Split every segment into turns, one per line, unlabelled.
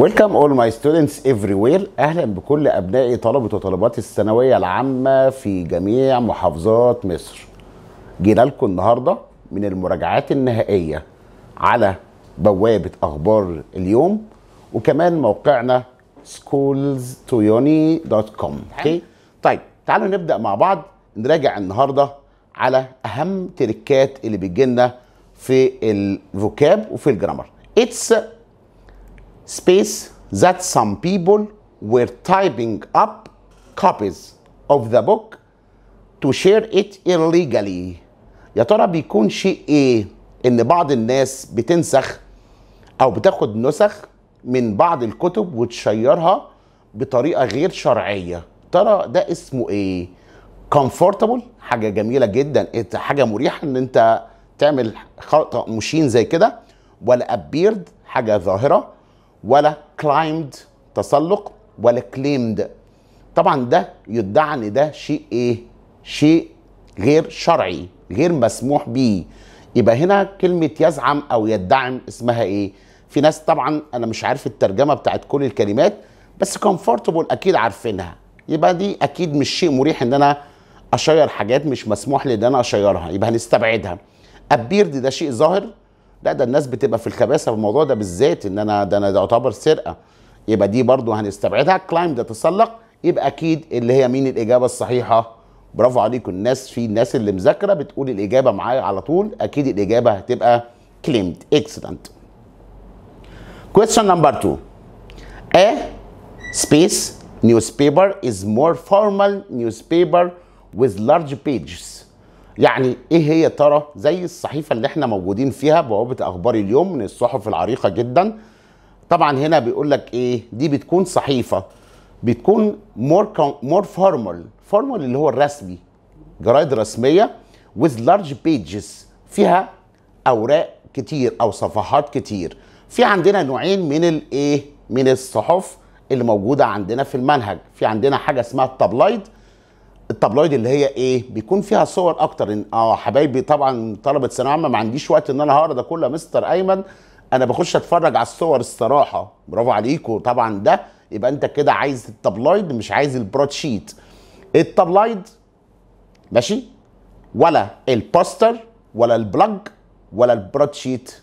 ويلكم اول ماي ستودنتس افري وير اهلا بكل ابنائي طلبه وطالبات الثانويه العامه في جميع محافظات مصر جينا لكم النهارده من المراجعات النهائيه على بوابه اخبار اليوم وكمان موقعنا schoolstoyoni.com نعم. اوكي طيب تعالوا نبدا مع بعض نراجع النهارده على اهم تركات اللي لنا في الفوكاب وفي الجرامر اتس space that some people were typing up copies of the book to share it illegally يا ترى بيكون شيء ايه ان بعض الناس بتنسخ او بتاخد نسخ من بعض الكتب وتشيرها بطريقه غير شرعيه ترى ده اسمه ايه كومفورتبل حاجه جميله جدا حاجه مريحه ان انت تعمل خطا مشين زي كده ولا ابيرد حاجه ظاهره ولا كلايمد تسلق ولا كليمد طبعا ده يدعى ان ده شيء ايه شيء غير شرعي غير مسموح به يبقى هنا كلمه يزعم او يدعم اسمها ايه في ناس طبعا انا مش عارف الترجمه بتاعت كل الكلمات بس كومفورتبل اكيد عارفينها يبقى دي اكيد مش شيء مريح ان انا اشير حاجات مش مسموح لي ان انا اشيرها يبقى هنستبعدها ابيرد ده شيء ظاهر لا ده الناس بتبقى في الخباثه في الموضوع ده بالذات ان انا ده انا ده يعتبر سرقه يبقى دي برضه هنستبعدها كلايم ده تسلق يبقى اكيد اللي هي مين الاجابه الصحيحه برافو عليكم الناس في الناس اللي مذاكره بتقول الاجابه معايا على طول اكيد الاجابه هتبقى كليمد اكسيدنت question number 2 a space newspaper is more formal newspaper with large pages يعني ايه هي ترى زي الصحيفه اللي احنا موجودين فيها بوابه اخبار اليوم من الصحف العريقه جدا طبعا هنا بيقول لك ايه دي بتكون صحيفه بتكون مور مور فورمال فورمال اللي هو الرسمي جرايد رسميه with large pages فيها اوراق كتير او صفحات كتير في عندنا نوعين من الايه من الصحف اللي موجوده عندنا في المنهج في عندنا حاجه اسمها التابلايد التابلويد اللي هي ايه بيكون فيها صور اكتر اه حبايبي طبعا طلبه ثانويه عامه ما عنديش وقت ان انا هقرا ده كله يا مستر ايمن انا بخش اتفرج على الصور الصراحه برافو عليكم طبعا ده يبقى انت كده عايز التابلويد مش عايز البراد شيت التابلويد ماشي ولا البوستر ولا البلاج ولا البراد شيت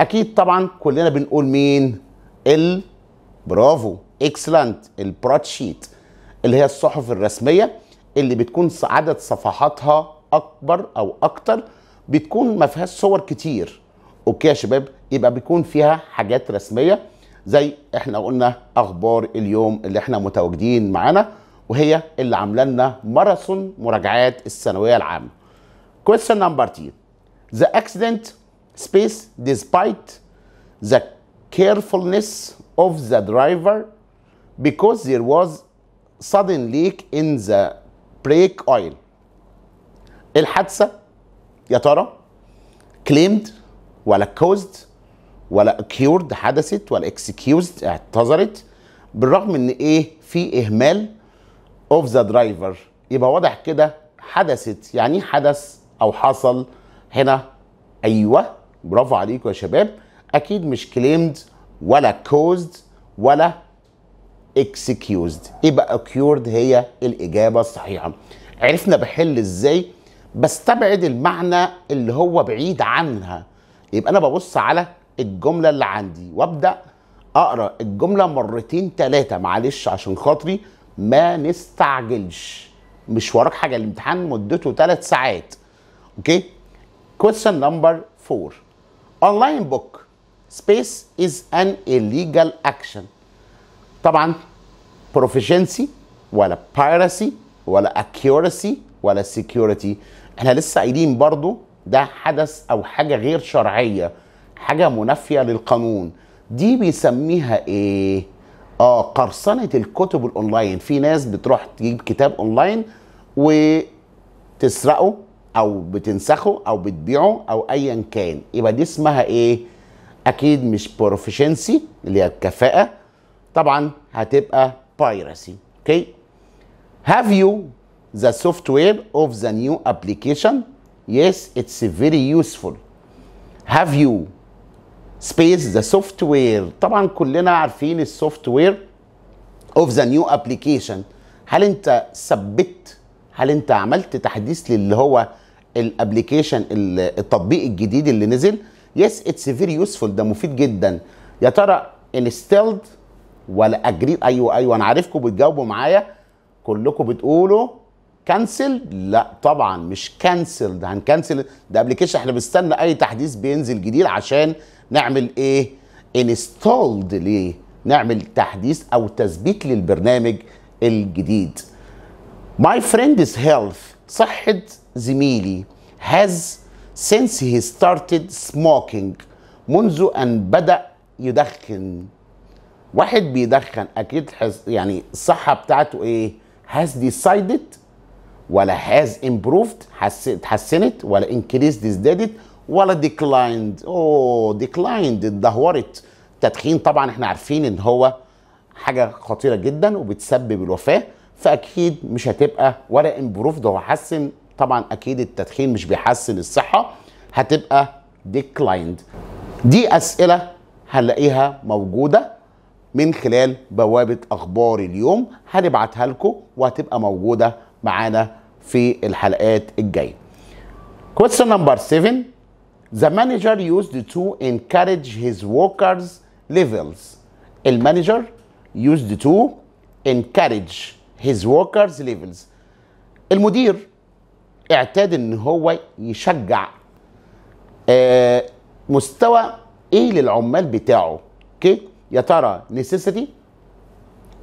اكيد طبعا كلنا بنقول مين ال برافو اكسلنت البراد شيت اللي هي الصحف الرسميه اللي بتكون عدد صفحاتها اكبر او اكتر بتكون ما فيهاش صور كتير اوكي يا شباب يبقى بيكون فيها حاجات رسميه زي احنا قلنا اخبار اليوم اللي احنا متواجدين معانا وهي اللي عامله لنا ماراثون مراجعات الثانويه العامه question number 2 the accident space despite the carefulness of the driver because there was sudden leak in the بريك اويل الحادثه يا ترى كليمد ولا كوزد ولا اكيورد حدثت ولا اكسكيوزد اعتذرت بالرغم ان ايه في اهمال اوف ذا درايفر يبقى واضح كده حدثت يعني حدث او حصل هنا ايوه برافو عليكم يا شباب اكيد مش كليمد ولا كوزد ولا اكسكيوزد يبقى اكيورد هي الاجابه الصحيحه عرفنا بحل ازاي بستبعد المعنى اللي هو بعيد عنها يبقى انا ببص على الجمله اللي عندي وابدا اقرا الجمله مرتين ثلاثه معلش عشان خاطري ما نستعجلش مش وراك حاجه الامتحان مدته ثلاث ساعات اوكي question نمبر 4 اونلاين بوك سبيس از ان illegal اكشن طبعا بروفيشنسي ولا بايرسي ولا اكيورسي ولا سكيورتي احنا لسه قايلين برضو ده حدث او حاجه غير شرعيه حاجه منافيه للقانون دي بيسميها ايه اه قرصنه الكتب الاونلاين في ناس بتروح تجيب كتاب اونلاين وتسرقه او بتنسخه او بتبيعه او ايا كان يبقى دي اسمها ايه اكيد مش بروفيشنسي اللي هي الكفاءه طبعا هتبقى بايراسي اوكي هاف يو ذا سوفت وير اوف ذا نيو ابلكيشن يس اتس فيري يوسفول هاف يو سبيس ذا سوفت وير طبعا كلنا عارفين السوفت وير اوف ذا نيو ابلكيشن هل انت ثبت هل انت عملت تحديث للي هو الابلكيشن التطبيق الجديد اللي نزل يس اتس فيري يوسفول ده مفيد جدا يا ترى انستلد ولا اجري ايوه ايوه انا عارفكم بتجاوبوا معايا كلكم بتقولوا كنسل لا طبعا مش كنسل ده هنكنسل ده ابلكيشن احنا بنستنى اي تحديث بينزل جديد عشان نعمل ايه انستولد ليه نعمل تحديث او تثبيت للبرنامج الجديد My فريندز health صحة زميلي has since he started smoking منذ أن بدأ يدخن واحد بيدخن اكيد حز يعني الصحه بتاعته ايه هاز ديسايدد ولا هاز امبروفد اتحسنت ولا انكريزد ازدادت ولا ديكلايند اوه ديكلايند اتدهورت التدخين طبعا احنا عارفين ان هو حاجه خطيره جدا وبتسبب الوفاه فاكيد مش هتبقى ولا امبروفد هو حسن طبعا اكيد التدخين مش بيحسن الصحه هتبقى ديكلايند دي اسئله هنلاقيها موجوده من خلال بوابه اخبار اليوم هنبعتها لكم وهتبقى موجوده معانا في الحلقات الجايه. Question number 7 The manager used to encourage his workers levels. المانجر used to encourage his workers levels. المدير اعتاد ان هو يشجع آه، مستوى ايه للعمال بتاعه اوكي okay. يا ترى نيسيسيتي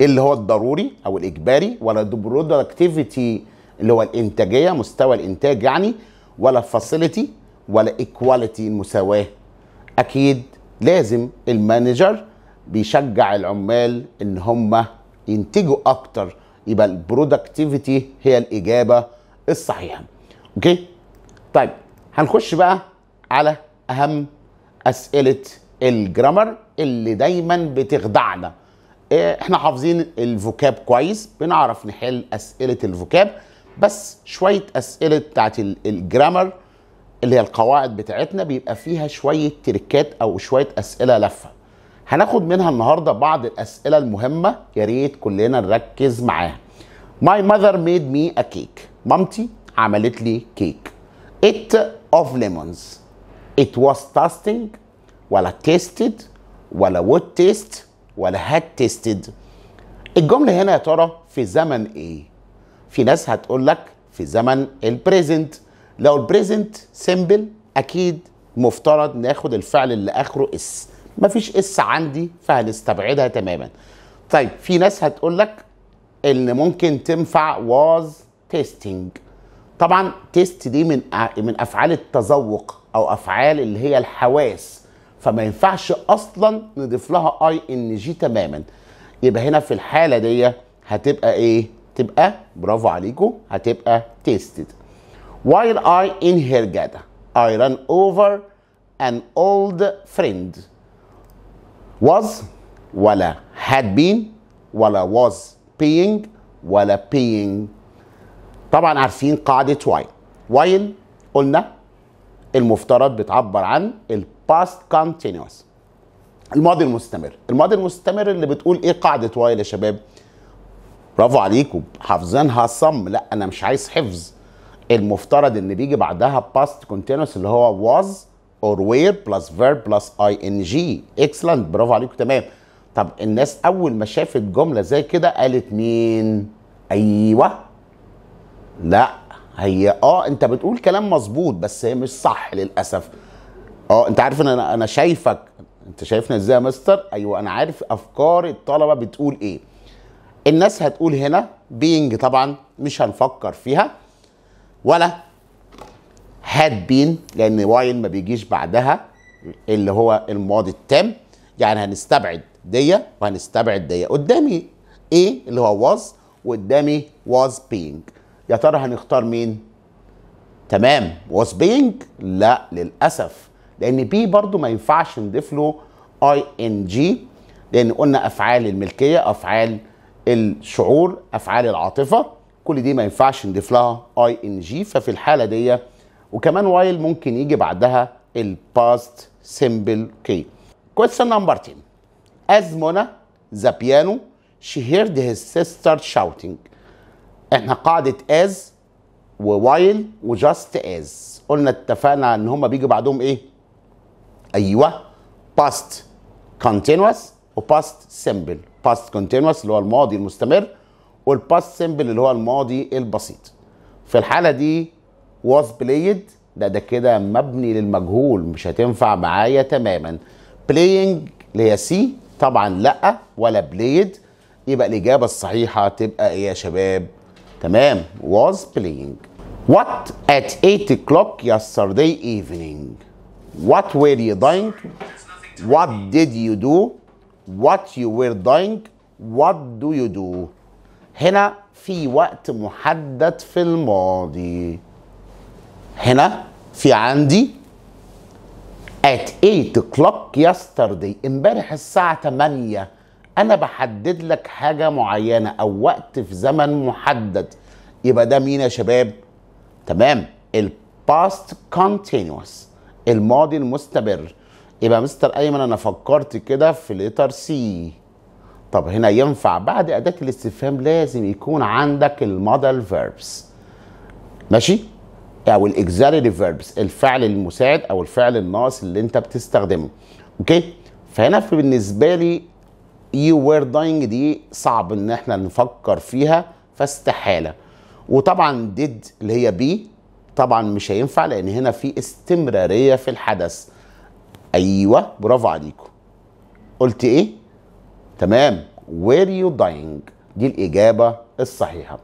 اللي هو الضروري او الاجباري ولا برودكتيفيتي اللي هو الانتاجيه مستوى الانتاج يعني ولا فاسيلتي ولا ايكواليتي المساواه اكيد لازم المانجر بيشجع العمال ان هم ينتجوا اكتر يبقى البرودكتيفيتي هي الاجابه الصحيحه اوكي طيب هنخش بقى على اهم اسئله الجرامر اللي دايما بتخدعنا إيه، احنا حافظين الفوكاب كويس بنعرف نحل اسئله الفوكاب بس شويه اسئله بتاعت الجرامر اللي هي القواعد بتاعتنا بيبقى فيها شويه تريكات او شويه اسئله لفه هناخد منها النهارده بعض الاسئله المهمه يا ريت كلنا نركز معاها My mother made me a cake. مامتي عملت لي كيك. It of lemons. It was tasting ولا tasted ولا وود تيست ولا هاد تيستد الجمله هنا يا ترى في زمن ايه في ناس هتقول لك في زمن البريزنت لو البريزنت سيمبل اكيد مفترض ناخد الفعل اللي اخره اس مفيش اس عندي فهنستبعدها تماما طيب في ناس هتقول لك ان ممكن تنفع واز تيستنج طبعا تيست دي من من افعال التذوق او افعال اللي هي الحواس فما ينفعش اصلا نضيف لها اي ان جي تماما يبقى هنا في الحاله دي هتبقى ايه تبقى برافو عليكم هتبقى تيستد while I inherited I ran over an old friend was ولا had been ولا was paying ولا paying طبعا عارفين قاعدة while while قلنا المفترض بتعبر عن ال past continuous الماضي المستمر الماضي المستمر اللي بتقول ايه قاعده واي يا شباب برافو عليكم حافظينها صم لا انا مش عايز حفظ المفترض ان بيجي بعدها past continuous اللي هو was بلس were بلس verb ان جي اكسلنت برافو عليكم تمام طب الناس اول ما شافت جمله زي كده قالت مين ايوه لا هي اه انت بتقول كلام مظبوط بس هي مش صح للاسف اه انت عارف ان انا انا شايفك انت شايفنا ازاي يا مستر ايوه انا عارف افكار الطلبه بتقول ايه الناس هتقول هنا بينج طبعا مش هنفكر فيها ولا هاد بين لان واين ما بيجيش بعدها اللي هو الماضي التام يعني هنستبعد ديه وهنستبعد ديه قدامي ايه اللي هو واز وقدامي واز بينج يا ترى هنختار مين تمام واز بينج لا للاسف لان بي برضو ما ينفعش نضيف له اي ان جي لان قلنا افعال الملكيه افعال الشعور افعال العاطفه كل دي ما ينفعش نضيف لها اي ان جي ففي الحاله دي وكمان وايل ممكن يجي بعدها الباست سيمبل كي question نمبر 10 از منى ذا بيانو شي هيرد his سيستر shouting احنا قاعده از ووايل وجاست از قلنا اتفقنا ان هما بيجي بعدهم ايه ايوه past continuous و past simple past continuous اللي هو الماضي المستمر وال past simple اللي هو الماضي البسيط في الحاله دي was played ده ده كده مبني للمجهول مش هتنفع معايا تماما playing اللي هي سي طبعا لا ولا played يبقى الاجابه الصحيحه تبقى ايه يا شباب تمام was playing what at 8 o'clock yesterday evening What were you doing? What did you do? What you were doing? What do you do? هنا في وقت محدد في الماضي. هنا في عندي at 8 o'clock yesterday امبارح الساعة 8 أنا بحدد لك حاجة معينة أو وقت في زمن محدد يبقى ده مين يا شباب؟ تمام الباست كونتينوس الماضي المستمر يبقى مستر ايمن انا فكرت كده في ليتر سي طب هنا ينفع بعد اداه الاستفهام لازم يكون عندك المودال فيربس ماشي او الاكزاري فيربس الفعل المساعد او الفعل الناقص اللي انت بتستخدمه اوكي فهنا في بالنسبه لي يو وير داينج دي صعب ان احنا نفكر فيها فاستحاله وطبعا ديد اللي هي بي طبعا مش هينفع لان هنا في استمراريه في الحدث ايوه برافو عليكم قلت ايه تمام وير يو داينج دي الاجابه الصحيحه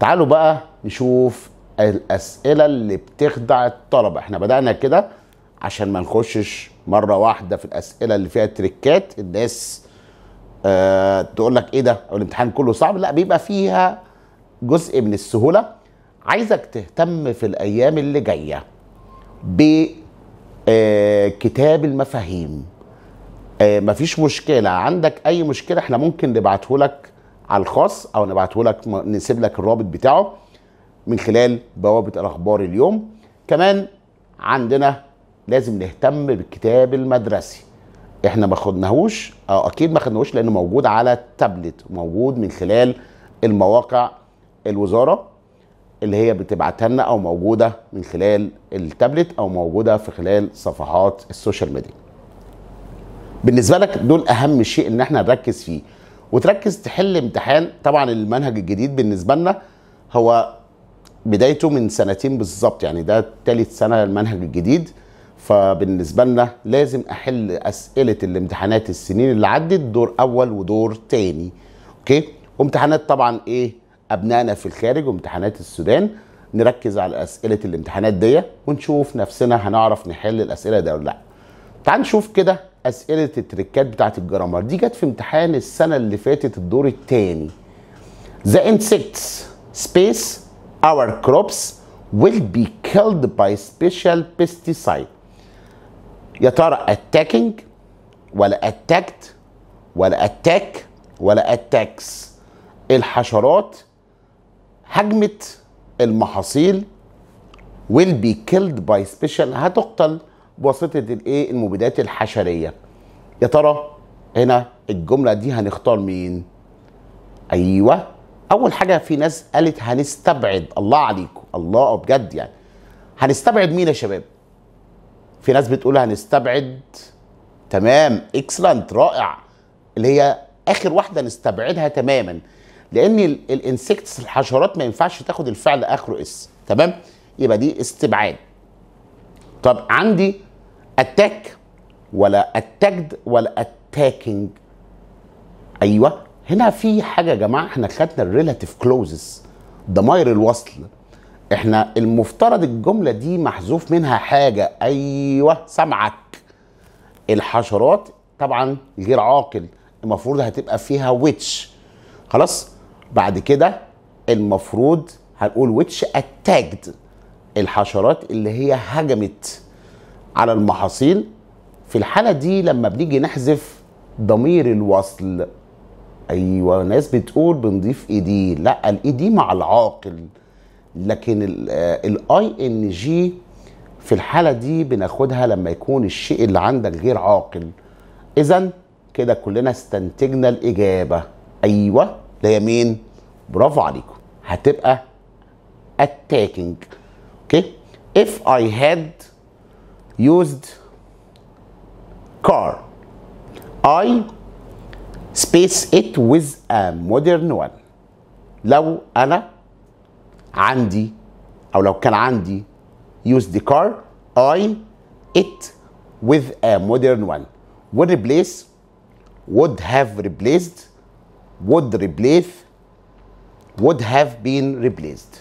تعالوا بقى نشوف الاسئله اللي بتخدع الطلبه احنا بدانا كده عشان ما نخشش مره واحده في الاسئله اللي فيها تريكات الناس أه تقول لك ايه ده الامتحان كله صعب لا بيبقى فيها جزء من السهوله عايزك تهتم في الايام اللي جايه بكتاب آه، المفاهيم آه، مفيش مشكله عندك اي مشكله احنا ممكن نبعته لك على الخاص او نبعته لك نسيب لك الرابط بتاعه من خلال بوابه الاخبار اليوم كمان عندنا لازم نهتم بالكتاب المدرسي احنا ما خدناهوش او اكيد ما خدناهوش لانه موجود على التابلت موجود من خلال المواقع الوزاره اللي هي بتبعتها لنا او موجوده من خلال التابلت او موجوده في خلال صفحات السوشيال ميديا بالنسبه لك دول اهم شيء ان احنا نركز فيه وتركز تحل امتحان طبعا المنهج الجديد بالنسبه لنا هو بدايته من سنتين بالظبط يعني ده ثالث سنه المنهج الجديد فبالنسبه لنا لازم احل اسئله الامتحانات السنين اللي عدت دور اول ودور تاني اوكي وامتحانات طبعا ايه ابنائنا في الخارج وامتحانات السودان نركز على اسئله الامتحانات دي ونشوف نفسنا هنعرف نحل الاسئله دي ولا لا تعال نشوف كده اسئله التريكات بتاعه الجرامر دي جت في امتحان السنه اللي فاتت الدور الثاني The insects space our crops will be killed by special pesticide يا ترى attacking ولا attacked ولا attack ولا attacks الحشرات هجمه المحاصيل will be killed by special هتقتل بواسطه الايه المبيدات الحشريه يا ترى هنا الجمله دي هنختار مين ايوه اول حاجه في ناس قالت هنستبعد الله عليكم الله بجد يعني هنستبعد مين يا شباب في ناس بتقول هنستبعد تمام اكسلنت رائع اللي هي اخر واحده نستبعدها تماما لان الانسكتس الحشرات ما ينفعش تاخد الفعل اخره اس تمام يبقى دي استبعاد طب عندي اتاك ولا اتاكد ولا اتاكينج ايوه هنا في حاجه يا جماعه احنا خدنا الريلاتيف كلوزز ضماير الوصل احنا المفترض الجمله دي محذوف منها حاجه ايوه سمعك الحشرات طبعا غير عاقل المفروض هتبقى فيها ويتش خلاص بعد كده المفروض هنقول ويتش اتاكد الحشرات اللي هي هجمت على المحاصيل في الحالة دي لما بنيجي نحذف ضمير الوصل ايوه ناس بتقول بنضيف اي دي لا الاي دي مع العاقل لكن الاي آه، ان جي في الحالة دي بناخدها لما يكون الشيء اللي عندك غير عاقل اذا كده كلنا استنتجنا الاجابة ايوه اللي هي مين؟ برافو عليكم هتبقى attacking okay if I had used car I space it with a modern one لو أنا عندي أو لو كان عندي used car I it with a modern one would replace would have replaced would replace would have been replaced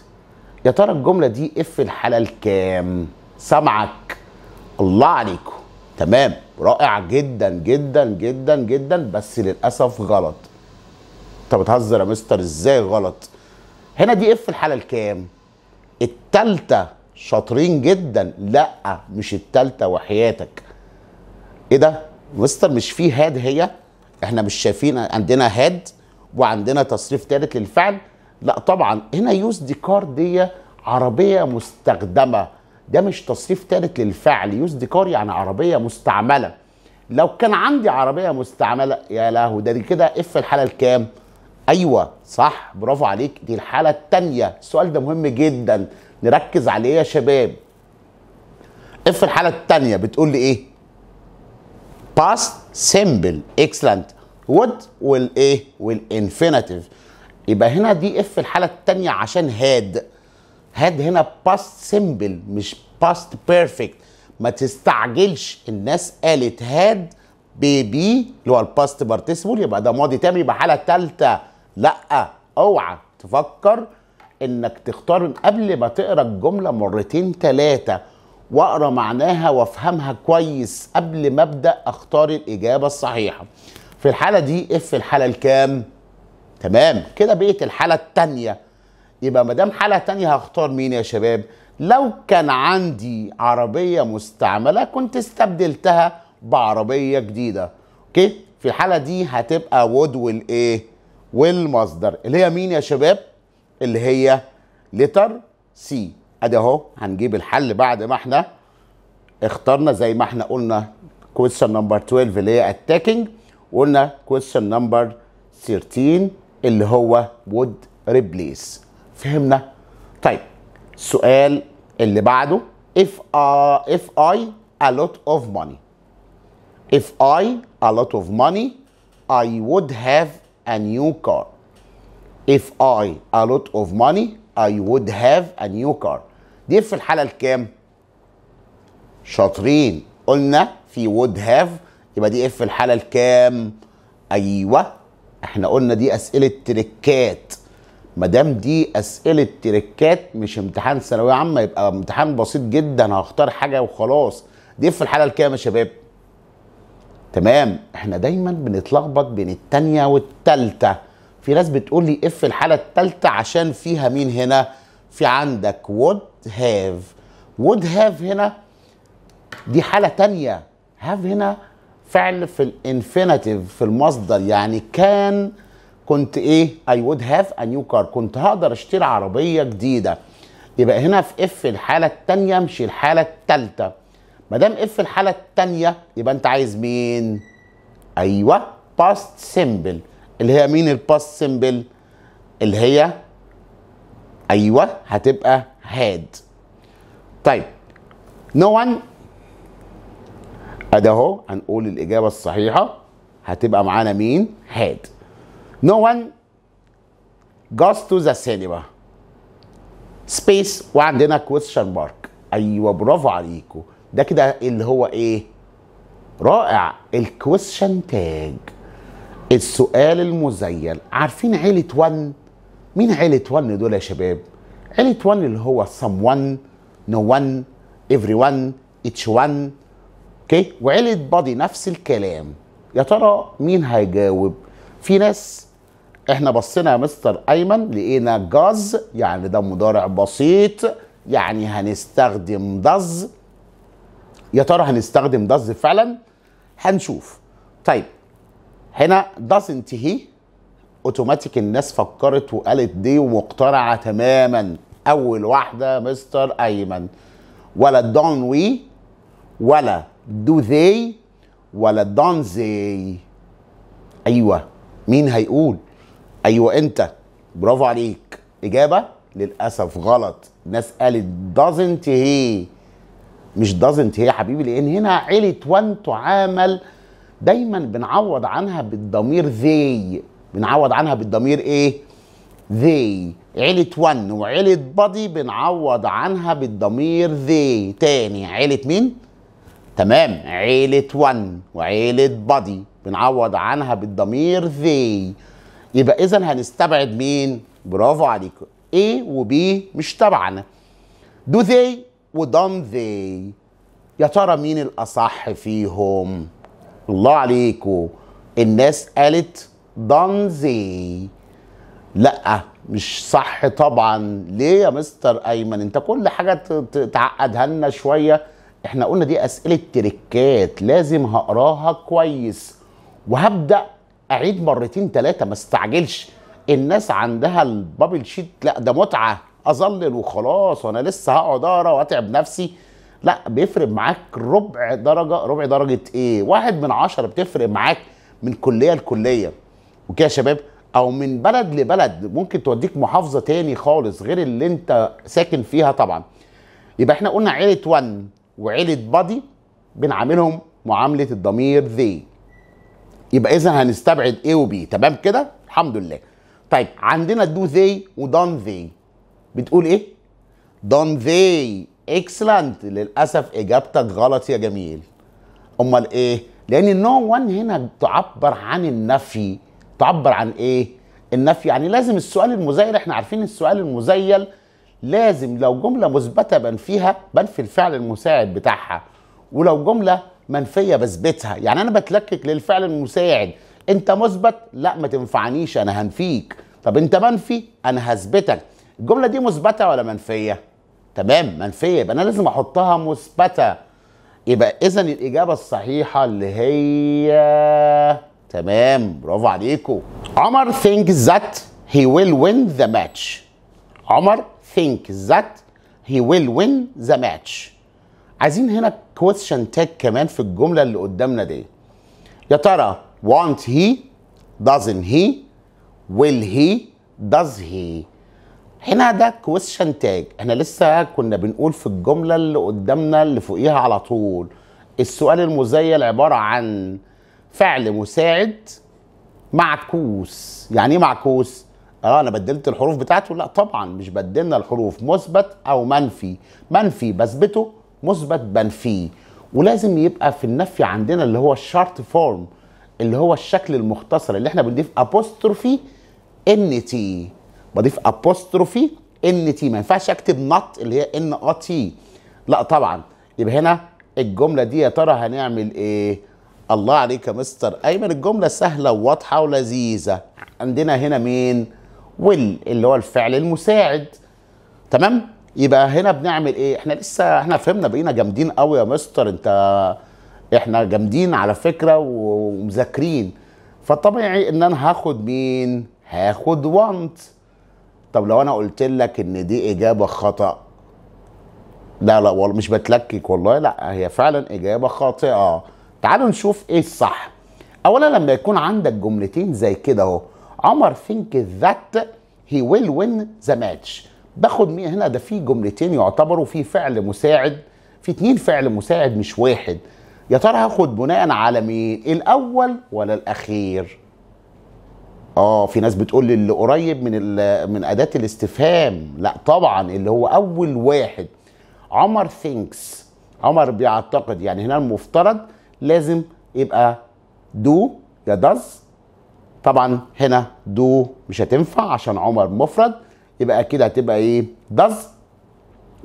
يا ترى الجمله دي اف الحاله الكام سامعك الله عليكم تمام رائع جدا جدا جدا جدا بس للاسف غلط انت بتهزر يا مستر ازاي غلط هنا دي اف الحاله الكام التالتة شاطرين جدا لا مش التالتة وحياتك ايه ده مستر مش في هاد هي احنا مش شايفين عندنا هاد وعندنا تصريف ثالث للفعل لا طبعا هنا يوز دي كار دي عربيه مستخدمه ده مش تصريف ثالث للفعل يوز دي كار يعني عربيه مستعمله لو كان عندي عربيه مستعمله يا لهو ده دي كده اف الحاله الكام ايوه صح برافو عليك دي الحاله الثانيه السؤال ده مهم جدا نركز عليه يا شباب اف الحاله الثانيه بتقول لي ايه باست سيمبل اكسلنت would والايه والانفينيتيف يبقى هنا دي اف الحاله الثانيه عشان هاد هاد هنا باست سيمبل مش باست بيرفكت ما تستعجلش الناس قالت هاد بيبي اللي هو الباست بارتيسيبل يبقى ده ماضي تام يبقى حاله ثالثه لا اوعى تفكر انك تختار من قبل ما تقرا الجمله مرتين ثلاثه واقرا معناها وافهمها كويس قبل ما ابدا اختار الاجابه الصحيحه في الحالة دي اف الحالة الكام؟ تمام كده بقيت الحالة التانية يبقى ما دام حالة تانية هختار مين يا شباب؟ لو كان عندي عربية مستعملة كنت استبدلتها بعربية جديدة اوكي؟ في الحالة دي هتبقى وود والايه؟ والمصدر اللي هي مين يا شباب؟ اللي هي لتر سي ادي اهو هنجيب الحل بعد ما احنا اخترنا زي ما احنا قلنا كويستشن نمبر 12 اللي هي اتاكينج وقلنا question number 13 اللي هو would replace فهمنا طيب السؤال اللي بعده if uh, if I a lot of money if I a lot of money I would have a new car if I a lot of money I would have a new car دي في الحالة الكام؟ شاطرين قلنا في would have يبقى دي اف الحاله الكام ايوه احنا قلنا دي اسئله تريكات ما دام دي اسئله تريكات مش امتحان ثانويه عامه يبقى امتحان بسيط جدا هختار حاجه وخلاص دي اف الحاله الكام يا شباب تمام احنا دايما بنتلخبط بين الثانيه والثالثه في ناس بتقول لي اف الحاله الثالثه عشان فيها مين هنا في عندك وود هاف وود هاف هنا دي حاله ثانيه هاف هنا فعل في الانفينيتيف في المصدر يعني كان كنت ايه اي وود هاف ا نيو كار كنت هقدر اشتري عربيه جديده يبقى هنا في اف الحاله الثانيه مش الحاله الثالثه ما دام اف الحاله الثانيه يبقى انت عايز مين ايوه باست سيمبل اللي هي مين الباست سيمبل اللي هي ايوه هتبقى هاد طيب no one ادي اهو هنقول الاجابه الصحيحه هتبقى معانا مين هاد no one goes to the cinema space وعندنا question mark ايوه برافو عليكم ده كده اللي هو ايه رائع الكويشن تاج السؤال المزيل عارفين عيلة 1 مين عيلة 1 دول يا شباب عيلة 1 اللي هو someone no one everyone each one اوكي وعيله بادي نفس الكلام يا ترى مين هيجاوب في ناس احنا بصينا يا مستر ايمن لقينا جاز يعني ده مضارع بسيط يعني هنستخدم دز يا ترى هنستخدم دز فعلا هنشوف طيب هنا doesn't انتهي اوتوماتيك الناس فكرت وقالت دي ومقتنعه تماما اول واحده مستر ايمن ولا دون وي ولا دو ذي ولا دون ذي ايوه مين هيقول ايوه انت برافو عليك اجابه للاسف غلط الناس قالت doesn't هي مش doesn't هي حبيبي لان هنا عيله وان تعامل دايما بنعوض عنها بالضمير ذي بنعوض عنها بالضمير ايه ذي عيلة وان وعيلة بادي بنعوض عنها بالضمير ذي تاني عيلة مين؟ تمام عيلة ون وعيلة بادي بنعوض عنها بالضمير ذي يبقى إذا هنستبعد مين؟ برافو عليكم A وB مش تبعنا do they ودون they يا ترى مين الأصح فيهم؟ الله عليكم الناس قالت دون they لأ مش صح طبعا ليه يا مستر أيمن أنت كل حاجة تعقدها لنا شوية احنا قلنا دي اسئله تريكات لازم هقراها كويس وهبدا اعيد مرتين ثلاثه ما استعجلش الناس عندها البابل شيت لا ده متعه اظلل وخلاص وانا لسه هقعد اقرا واتعب نفسي لا بيفرق معاك ربع درجه ربع درجه ايه واحد من عشرة بتفرق معاك من كليه لكليه وكده يا شباب او من بلد لبلد ممكن توديك محافظه تاني خالص غير اللي انت ساكن فيها طبعا يبقى احنا قلنا عيله 1 وعيله بادي بنعاملهم معامله الضمير ذي يبقى اذا هنستبعد ايه وبي تمام كده الحمد لله طيب عندنا دو ذي ودون ذي بتقول ايه دون ذي اكسلنت للاسف اجابتك غلط يا جميل امال ايه لان النو وان هنا تعبر عن النفي تعبر عن ايه النفي يعني لازم السؤال المزيل احنا عارفين السؤال المزيل لازم لو جمله مثبته بنفيها بنفي الفعل المساعد بتاعها ولو جمله منفيه بثبتها يعني انا بتلكك للفعل المساعد انت مثبت لا ما تنفعنيش انا هنفيك طب انت منفي انا هثبتك الجمله دي مثبته ولا منفيه تمام منفيه يبقى انا لازم احطها مثبته يبقى اذا الاجابه الصحيحه اللي هي تمام برافو عليكم عمر thinks that he will win the match عمر think that he will win the match عايزين هنا question tag كمان في الجملة اللي قدامنا دي يا ترى won't he doesn't he will he does he هنا ده question tag احنا لسه كنا بنقول في الجملة اللي قدامنا اللي فوقيها على طول السؤال المزيل عبارة عن فعل مساعد معكوس يعني ايه معكوس اه انا بدلت الحروف بتاعته لا طبعا مش بدلنا الحروف مثبت او منفي منفي بثبته مثبت بنفيه ولازم يبقى في النفي عندنا اللي هو الشارت فورم اللي هو الشكل المختصر اللي احنا بنضيف ابوستروفي ان تي بضيف ابوستروفي ان تي ما ينفعش اكتب نط اللي هي ان ا تي لا طبعا يبقى هنا الجمله دي يا ترى هنعمل ايه الله عليك يا مستر ايمن الجمله سهله وواضحه ولذيذه عندنا هنا مين ويل اللي هو الفعل المساعد تمام يبقى هنا بنعمل ايه احنا لسه احنا فهمنا بقينا جامدين قوي يا مستر انت احنا جامدين على فكره ومذاكرين فطبيعي ان انا هاخد مين هاخد وانت طب لو انا قلت لك ان دي اجابه خطا لا لا والله مش بتلكك والله لا هي فعلا اجابه خاطئه تعالوا نشوف ايه الصح اولا لما يكون عندك جملتين زي كده اهو عمر ثينك ذات هي ويل وين ذا ماتش باخد مين هنا ده في جملتين يعتبروا في فعل مساعد في اتنين فعل مساعد مش واحد يا ترى هاخد بناء على مين الاول ولا الاخير اه في ناس بتقول لي اللي قريب من من اداه الاستفهام لا طبعا اللي هو اول واحد عمر ثينكس عمر بيعتقد يعني هنا المفترض لازم يبقى دو يا داز طبعا هنا دو مش هتنفع عشان عمر مفرد يبقى اكيد هتبقى ايه دز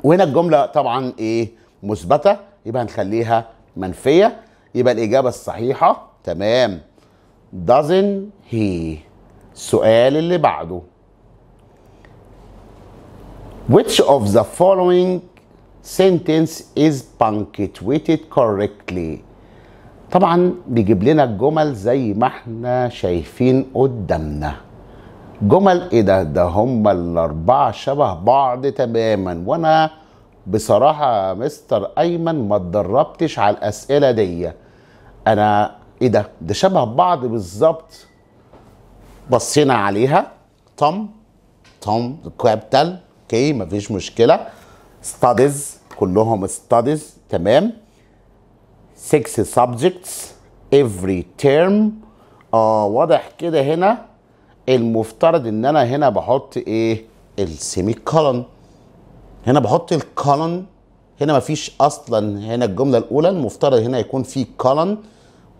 وهنا الجمله طبعا ايه مثبته يبقى هنخليها منفيه يبقى الاجابه الصحيحه تمام doesn't he السؤال اللي بعده which of the following sentence is punctuated correctly طبعا بيجيب لنا الجمل زي ما احنا شايفين قدامنا جمل ايه ده ده هما الاربعه شبه بعض تماما وانا بصراحه يا مستر ايمن ما اتدربتش على الاسئله دي انا ايه ده ده شبه بعض بالظبط بصينا عليها طم طم كابتل اوكي مفيش مشكله ستاديز كلهم ستاديز تمام 6 subjects every term اه واضح كده هنا المفترض ان انا هنا بحط ايه السيمي كولن هنا بحط الكولن هنا مفيش اصلا هنا الجمله الاولى المفترض هنا يكون في كولن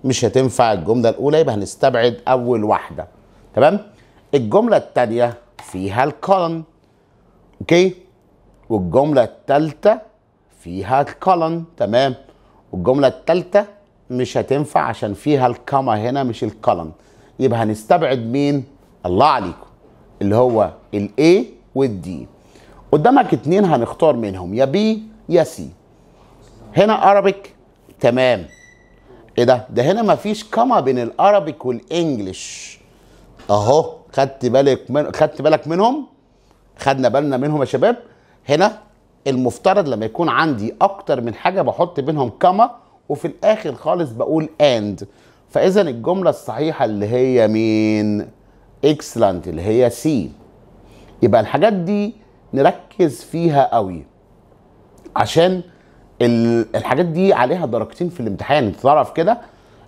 مش هتنفع الجمله الاولى يبقى هنستبعد اول واحده تمام الجمله الثانيه فيها الكولن اوكي والجمله الثالثه فيها الكولن تمام والجمله الثالثه مش هتنفع عشان فيها الكما هنا مش الكلن يبقى هنستبعد مين الله عليكم اللي هو الاي والدي قدامك اتنين هنختار منهم يا بي يا سي هنا ارابيك تمام ايه ده ده هنا مفيش كما بين الارابيك والانجليش اهو خدت بالك من خدت بالك منهم خدنا بالنا منهم يا شباب هنا المفترض لما يكون عندي اكتر من حاجه بحط بينهم كما وفي الاخر خالص بقول اند فاذا الجمله الصحيحه اللي هي مين اكسلنت اللي هي سي يبقى الحاجات دي نركز فيها قوي عشان الحاجات دي عليها درجتين في الامتحان تعرف كده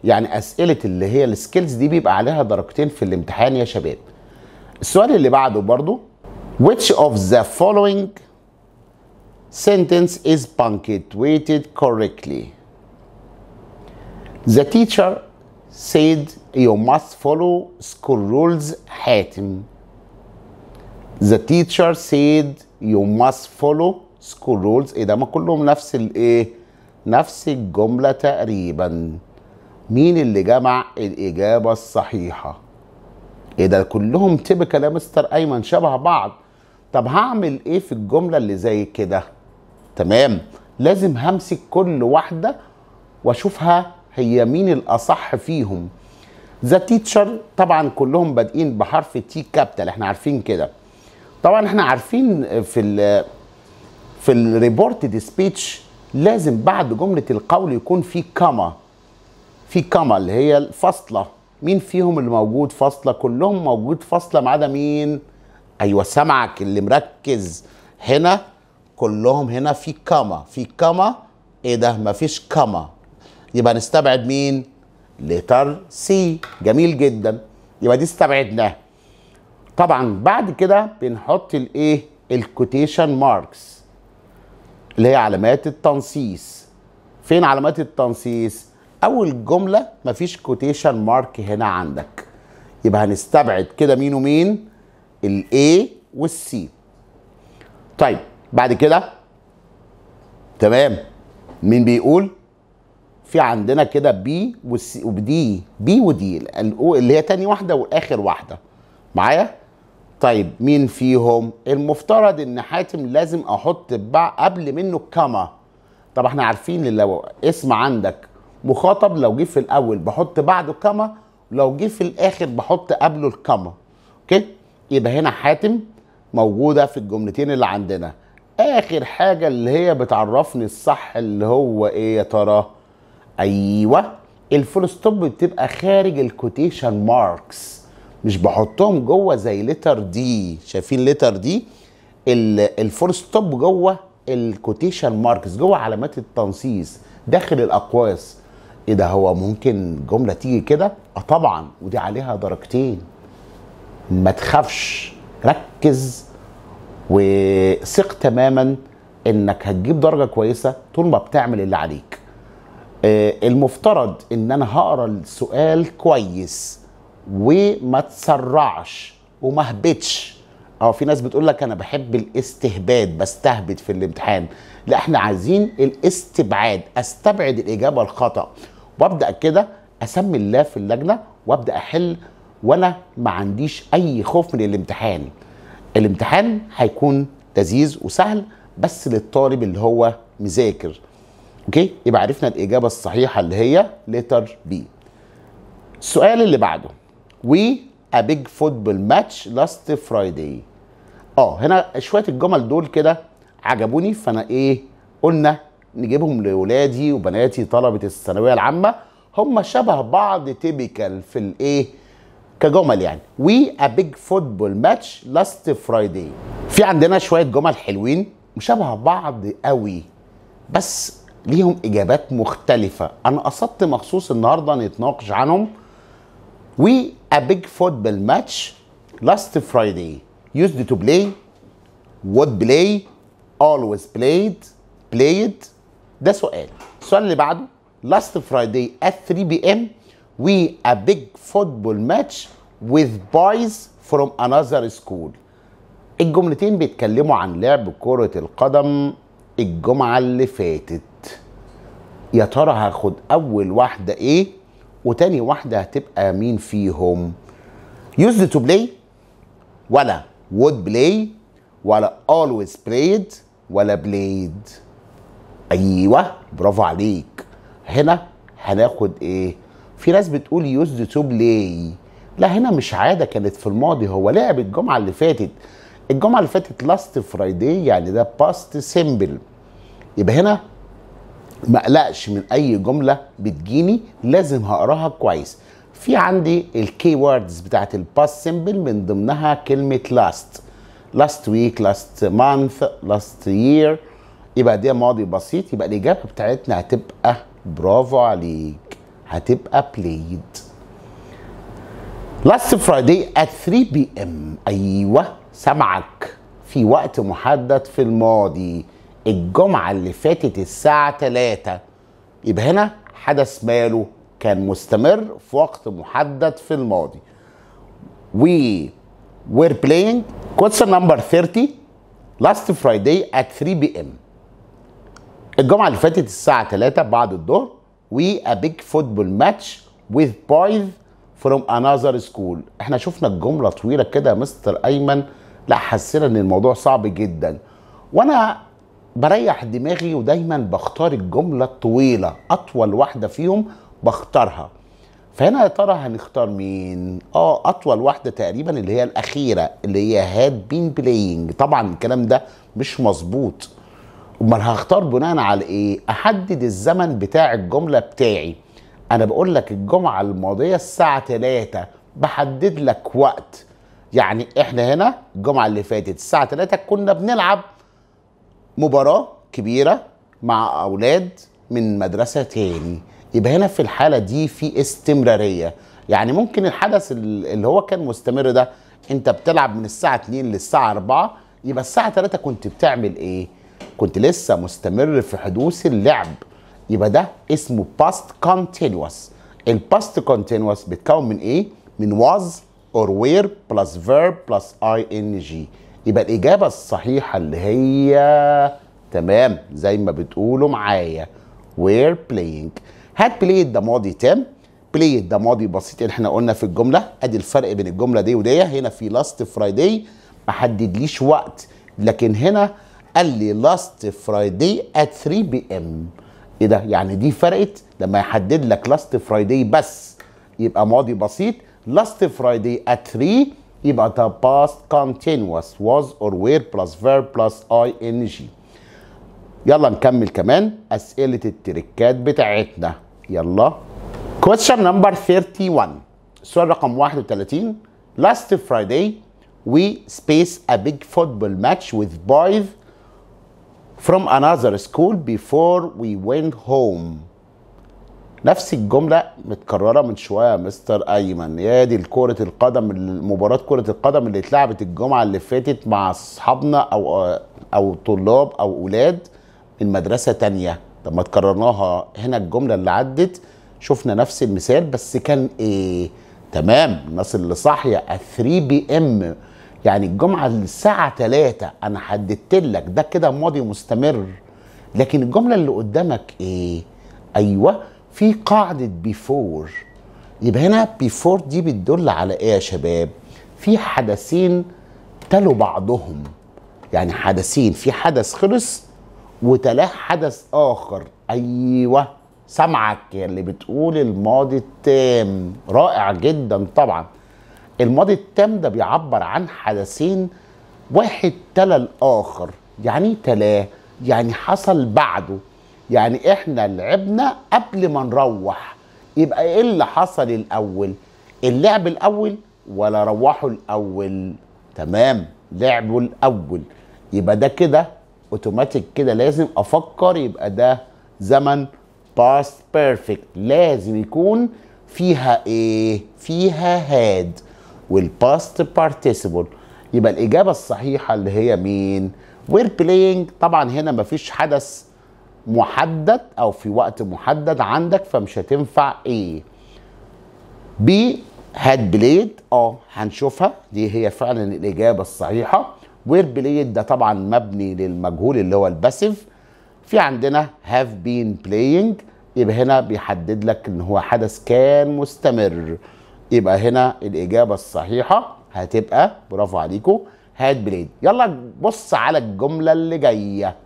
يعني اسئله اللي هي السكيلز دي بيبقى عليها درجتين في الامتحان يا شباب السؤال اللي بعده برضو which of the following sentence is punctuated correctly. The teacher said you must follow school rules Hatim. The teacher said you must follow school rules ايه ده ما كلهم نفس الايه نفس الجملة تقريبا مين اللي جمع الإجابة الصحيحة ايه ده كلهم تبكى يا مستر أيمن شبه بعض طب هعمل ايه في الجملة اللي زي كده تمام لازم همسك كل واحده واشوفها هي مين الاصح فيهم ذا تيتشر طبعا كلهم بادئين بحرف تي كابيتال احنا عارفين كده طبعا احنا عارفين في ال في الريبورتد سبيتش لازم بعد جمله القول يكون في كما في كما اللي هي الفاصله مين فيهم اللي موجود فاصله كلهم موجود فاصله ما عدا مين ايوه سمعك اللي مركز هنا كلهم هنا في كما في كما ايه ده مفيش كما يبقى نستبعد مين لتر سي جميل جدا يبقى دي استبعدناها طبعا بعد كده بنحط الايه الكوتيشن ماركس اللي هي علامات التنصيص فين علامات التنصيص اول جمله مفيش كوتيشن مارك هنا عندك يبقى هنستبعد كده مين ومين الاي والسي طيب بعد كده تمام مين بيقول في عندنا كده بي ودي بي ودي اللي هي تاني واحده واخر واحده معايا طيب مين فيهم المفترض ان حاتم لازم احط قبل منه كما طب احنا عارفين ان لو اسم عندك مخاطب لو جه في الاول بحط بعده كما لو جه في الاخر بحط قبله الكما اوكي يبقى هنا حاتم موجوده في الجملتين اللي عندنا اخر حاجه اللي هي بتعرفني الصح اللي هو ايه يا ترى ايوه الفول ستوب بتبقى خارج الكوتيشن ماركس مش بحطهم جوه زي لتر دي شايفين لتر دي الفول ستوب جوه الكوتيشن ماركس جوه علامات التنصيص داخل الاقواس ايه ده هو ممكن جمله تيجي كده اه طبعا ودي عليها درجتين ما تخافش ركز وثق تماما انك هتجيب درجه كويسه طول ما بتعمل اللي عليك آه، المفترض ان انا هقرا السؤال كويس وما تسرعش وما هبتش اه في ناس بتقول لك انا بحب الاستهباد بستهبد في الامتحان لا احنا عايزين الاستبعاد استبعد الاجابه الخطا وابدا كده اسمي الله في اللجنه وابدا احل وانا ما عنديش اي خوف من الامتحان الامتحان هيكون لذيذ وسهل بس للطالب اللي هو مذاكر اوكي يبقى عرفنا الاجابه الصحيحه اللي هي ليتر بي السؤال اللي بعده وي ا بيج فوتبول ماتش لاست فرايداي اه هنا شويه الجمل دول كده عجبوني فانا ايه قلنا نجيبهم لاولادي وبناتي طلبه الثانويه العامه هم شبه بعض تيبيكال في الايه كجمل يعني وي ا بيج فوتبول ماتش لاست فرايداي في عندنا شويه جمل حلوين مشابهه بعض قوي بس ليهم اجابات مختلفه انا قصدت مخصوص النهارده نتناقش عنهم وي ا بيج فوتبول ماتش لاست فرايداي يوزد تو بلاي وود بلاي اولويز بلايد بلايد ده سؤال السؤال اللي بعده لاست فرايداي ات 3 بي ام we a big football match with boys from another school الجملتين بيتكلموا عن لعب كرة القدم الجمعة اللي فاتت يا ترى هاخد أول واحدة إيه وتاني واحدة هتبقى مين فيهم used to play ولا would play ولا always played ولا played أيوة برافو عليك هنا هناخد إيه في ناس بتقول يوز تو بلاي لا هنا مش عاده كانت في الماضي هو لعب الجمعه اللي فاتت الجمعه اللي فاتت لاست فرايداي يعني ده باست سيمبل يبقى هنا ما اقلقش من اي جمله بتجيني لازم هقراها كويس في عندي الكي ووردز بتاعت الباست سيمبل من ضمنها كلمه لاست لاست ويك لاست مانث لاست يير يبقى ده ماضي بسيط يبقى الاجابه بتاعتنا هتبقى برافو عليك هتبقى بلايد لاست فرايداي ات 3 بي ام ايوه سامعك في وقت محدد في الماضي الجمعة اللي فاتت الساعة 3 يبقى هنا حدث ماله كان مستمر في وقت محدد في الماضي وي وير بلاينج question نمبر 30 لاست فرايدي ات 3 ام الجمعة اللي فاتت الساعة 3 بعد الظهر وي a big football match with boys from another school احنا شفنا الجملة طويلة كده مستر أيمن لا حسينا ان الموضوع صعب جدا وانا بريح دماغي ودايما بختار الجملة الطويلة أطول واحدة فيهم بختارها فهنا يا ترى هنختار مين؟ اه أطول واحدة تقريبا اللي هي الأخيرة اللي هي هاد بين بلاينج طبعا الكلام ده مش مظبوط امال هختار بناء على ايه احدد الزمن بتاع الجمله بتاعي انا بقول لك الجمعه الماضيه الساعه 3 بحدد لك وقت يعني احنا هنا الجمعه اللي فاتت الساعه 3 كنا بنلعب مباراه كبيره مع اولاد من مدرسه تاني يبقى هنا في الحاله دي في استمراريه يعني ممكن الحدث اللي هو كان مستمر ده انت بتلعب من الساعه 2 للساعه 4 يبقى الساعه 3 كنت بتعمل ايه كنت لسه مستمر في حدوث اللعب يبقى ده اسمه past continuous الباست continuous بتكون من ايه؟ من was or were plus verb plus ing يبقى الإجابة الصحيحة اللي هي تمام زي ما بتقولوا معايا were playing هات played ده ماضي تام played ده ماضي بسيط اللي احنا قلنا في الجملة ادي الفرق بين الجملة دي ودي هنا في last friday ما حددليش وقت لكن هنا قال لي لاست فرايداي ات 3 بي ام ايه ده يعني دي فرقت لما يحدد لك لاست فرايداي بس يبقى ماضي بسيط لاست فرايداي ات 3 يبقى ده باست كونتينوس واز اور وير بلس فير بلس اي ان جي يلا نكمل كمان اسئله التركات بتاعتنا يلا كويشن نمبر 31 السؤال رقم 31 لاست فرايداي وي سبيس ا بيج فوتبول ماتش وذ بويز from another school before we went home نفس الجملة متكررة من شوية يا مستر أيمن يا دي كرة القدم مباراة كرة القدم اللي اتلعبت الجمعة اللي فاتت مع أصحابنا أو أو طلاب أو أولاد من مدرسة تانية لما تكررناها هنا الجملة اللي عدت شفنا نفس المثال بس كان إيه تمام الناس اللي صاحية 3 بي إم يعني الجمعه الساعه 3 انا حددت لك ده كده ماضي مستمر لكن الجمله اللي قدامك ايه ايوه في قاعده بيفور يبقى هنا بيفور دي بتدل على ايه يا شباب في حدثين تلو بعضهم يعني حدثين في حدث خلص وتلاه حدث اخر ايوه سامعك اللي بتقول الماضي التام رائع جدا طبعا الماضي التام ده بيعبر عن حدثين واحد تلا الاخر يعني تلاه يعني حصل بعده يعني احنا لعبنا قبل ما نروح يبقى ايه اللي حصل الاول اللعب الاول ولا روحوا الاول تمام لعبوا الاول يبقى ده كده اوتوماتيك كده لازم افكر يبقى ده زمن باست بيرفكت لازم يكون فيها ايه فيها هاد والباست بارتيسيبل يبقى الاجابه الصحيحه اللي هي مين وير بلاينج طبعا هنا مفيش حدث محدد او في وقت محدد عندك فمش هتنفع ايه بي هاد بليد اه هنشوفها دي هي فعلا الاجابه الصحيحه وير بليد ده طبعا مبني للمجهول اللي هو الباسيف في عندنا هاف بين بلاينج يبقى هنا بيحدد لك ان هو حدث كان مستمر يبقى هنا الاجابه الصحيحه هتبقى برافو عليكم هات بليد يلا بص على الجمله اللي جايه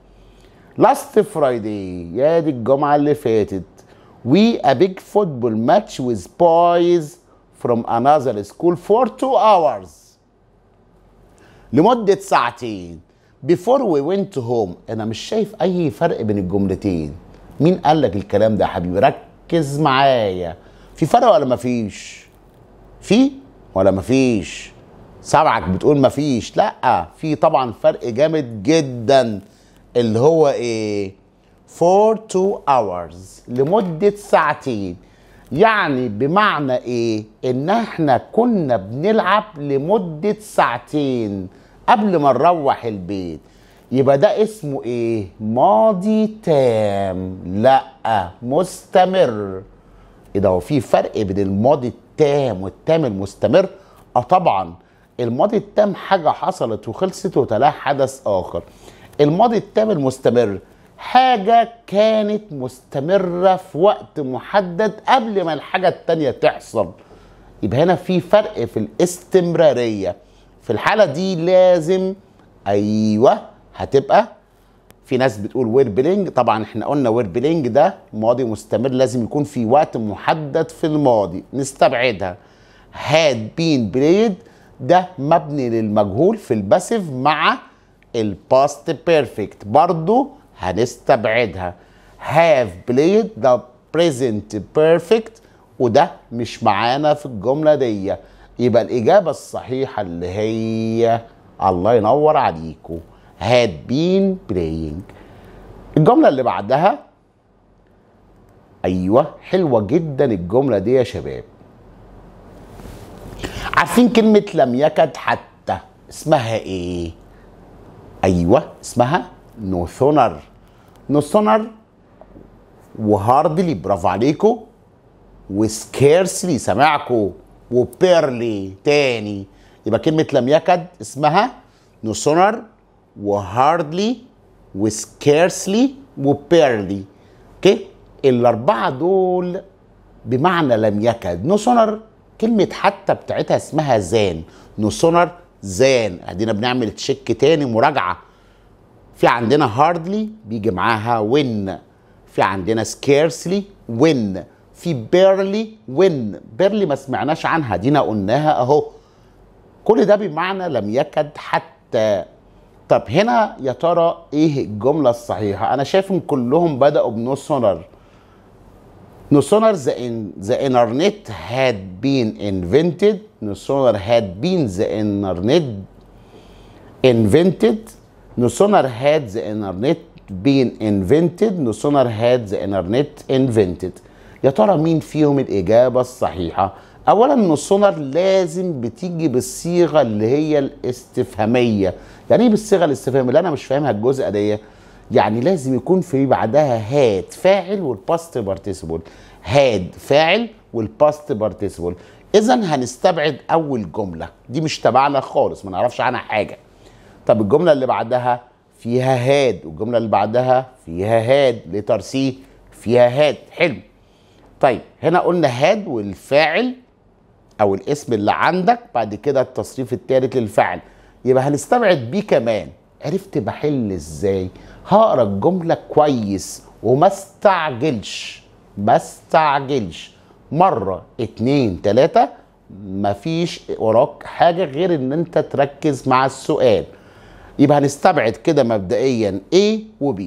لاست فرايداي يا دي الجمعه اللي فاتت وي ا بيج فوتبول ماتش ويز بويز فروم انذر سكول فور تو hours لمده ساعتين بيفور وي وينت هوم انا مش شايف اي فرق بين الجملتين مين قال لك الكلام ده يا حبيبي ركز معايا في فرق ولا مفيش في ولا مفيش سبعك بتقول مفيش لا في طبعا فرق جامد جدا اللي هو ايه for two hours لمدة ساعتين يعني بمعنى ايه ان احنا كنا بنلعب لمدة ساعتين قبل ما نروح البيت يبقى ده اسمه ايه ماضي تام لا مستمر ايه ده هو في فرق بين الماضي التام والتام المستمر اه طبعا الماضي التام حاجه حصلت وخلصت وتلاها حدث اخر الماضي التام المستمر حاجة كانت مستمرة في وقت محدد قبل ما الحاجة التانية تحصل يبقى هنا في فرق في الاستمرارية في الحالة دي لازم أيوة هتبقى في ناس بتقول وير بلينج طبعا احنا قلنا وير بلينج ده ماضي مستمر لازم يكون في وقت محدد في الماضي نستبعدها هاد بين بلايد ده مبني للمجهول في الباسيف مع الباست بيرفكت برضو هنستبعدها هاف بلايد ده بريزنت بيرفكت وده مش معانا في الجملة دي يبقى الإجابة الصحيحة اللي هي الله ينور عليكم had been praying الجملة اللي بعدها أيوة حلوة جدا الجملة دي يا شباب عارفين كلمة لم يكد حتى اسمها ايه؟ أيوة اسمها نو نو ثونر وهاردلي برافو عليكم وسكيرسلي سامعكم وبيرلي تاني يبقى كلمة لم يكد اسمها نو سونر وهاردلي وسكيرسلي وبيرلي اوكي الاربعه دول بمعنى لم يكد نوسونر كلمه حتى بتاعتها اسمها زان نوسونر زان ادينا بنعمل تشيك تاني مراجعه في عندنا هاردلي بيجي معاها وين في عندنا سكيرسلي وين في بيرلي وين بيرلي ما سمعناش عنها دينا قلناها اهو كل ده بمعنى لم يكد حتى طب هنا يا ترى ايه الجمله الصحيحه انا شايفهم كلهم بداوا بنو سونر No sooner the, in, the internet had been invented, no sooner had been the internet invented, no sooner had the internet been invented, no sooner had the internet invented. يا ترى مين فيهم الإجابة الصحيحة؟ اولا ان السونار لازم بتيجي بالصيغه اللي هي الاستفهاميه يعني ايه بالصيغه الاستفهاميه اللي انا مش فاهمها الجزء ده إيه؟ يعني لازم يكون في بعدها هاد فاعل والباست بارتيسيبل هاد فاعل والباست بارتيسيبل اذا هنستبعد اول جمله دي مش تبعنا خالص ما نعرفش عنها حاجه طب الجمله اللي بعدها فيها هاد والجمله اللي بعدها فيها هاد لترسيه فيها هاد حلو طيب هنا قلنا هاد والفاعل او الاسم اللي عندك بعد كده التصريف الثالث للفعل يبقى هنستبعد بيه كمان عرفت بحل ازاي هقرا الجمله كويس وما استعجلش ما استعجلش مره اتنين تلاته مفيش وراك حاجه غير ان انت تركز مع السؤال يبقى هنستبعد كده مبدئيا A و B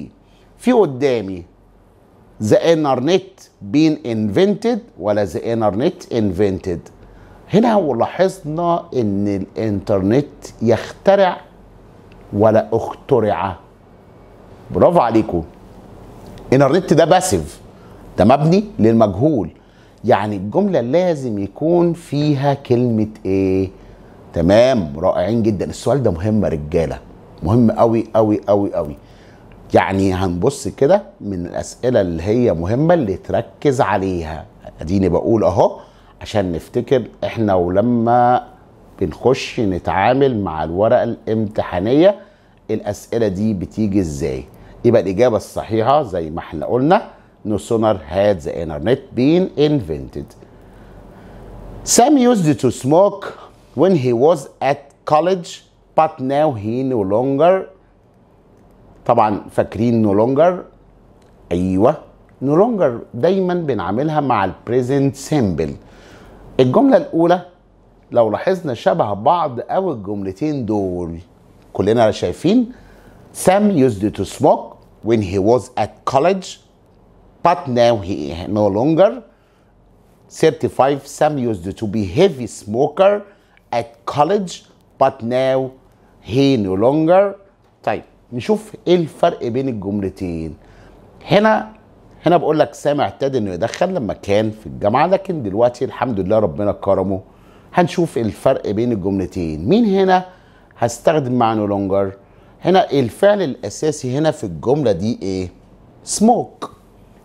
في قدامي the internet being invented ولا the internet invented هنا ولاحظنا ان الانترنت يخترع ولا اخترع برافو عليكم الانترنت ده باسيف ده مبني للمجهول يعني الجمله لازم يكون فيها كلمه ايه تمام رائعين جدا السؤال ده مهم يا رجاله مهم قوي قوي قوي قوي يعني هنبص كده من الاسئله اللي هي مهمه اللي تركز عليها اديني بقول اهو عشان نفتكر احنا ولما بنخش نتعامل مع الورقه الامتحانيه الاسئله دي بتيجي ازاي يبقى الاجابه الصحيحه زي ما احنا قلنا no sooner had the internet been invented Sam used to smoke when he was at college but now he no longer طبعا فاكرين no longer ايوه no longer دايما بنعملها مع البريزنت simple الجملة الأولى لو لاحظنا شبه بعض أو الجملتين دول كلنا شايفين Sam used to smoke when he was at college but now he no longer 35 Sam used to be heavy smoker at college but now he no longer طيب نشوف ايه الفرق بين الجملتين هنا هنا بقول لك سامع ابتدى انه يدخل لما كان في الجامعه لكن دلوقتي الحمد لله ربنا كرمه هنشوف الفرق بين الجملتين مين هنا هستخدم مع نو لونجر هنا الفعل الاساسي هنا في الجمله دي ايه سموك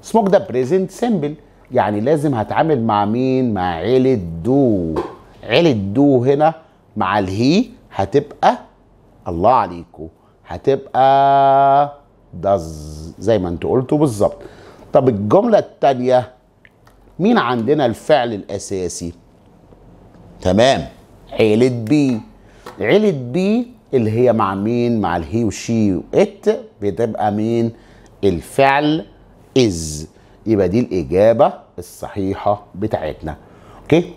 سموك ده بريزنت سيمبل يعني لازم هتعامل مع مين مع عيله دو عيله دو هنا مع الهي هتبقى الله عليكم هتبقى دز زي ما انتوا قلتوا بالظبط طب الجملة التانية مين عندنا الفعل الأساسي؟ تمام عيلة بي عيلة بي اللي هي مع مين؟ مع الهي وشي وإت بتبقى مين؟ الفعل إز يبقى دي الإجابة الصحيحة بتاعتنا أوكي؟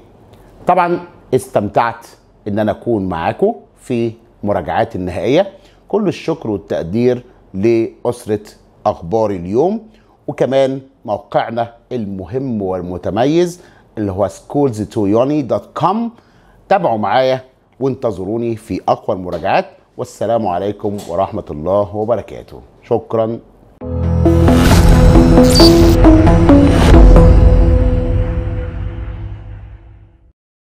طبعا استمتعت إن أنا أكون معاكم في مراجعات النهائية كل الشكر والتقدير لأسرة أخبار اليوم وكمان موقعنا المهم والمتميز اللي هو schoolstoyoni.com تابعوا معايا وانتظروني في اقوى المراجعات والسلام عليكم ورحمه الله وبركاته شكرا thank you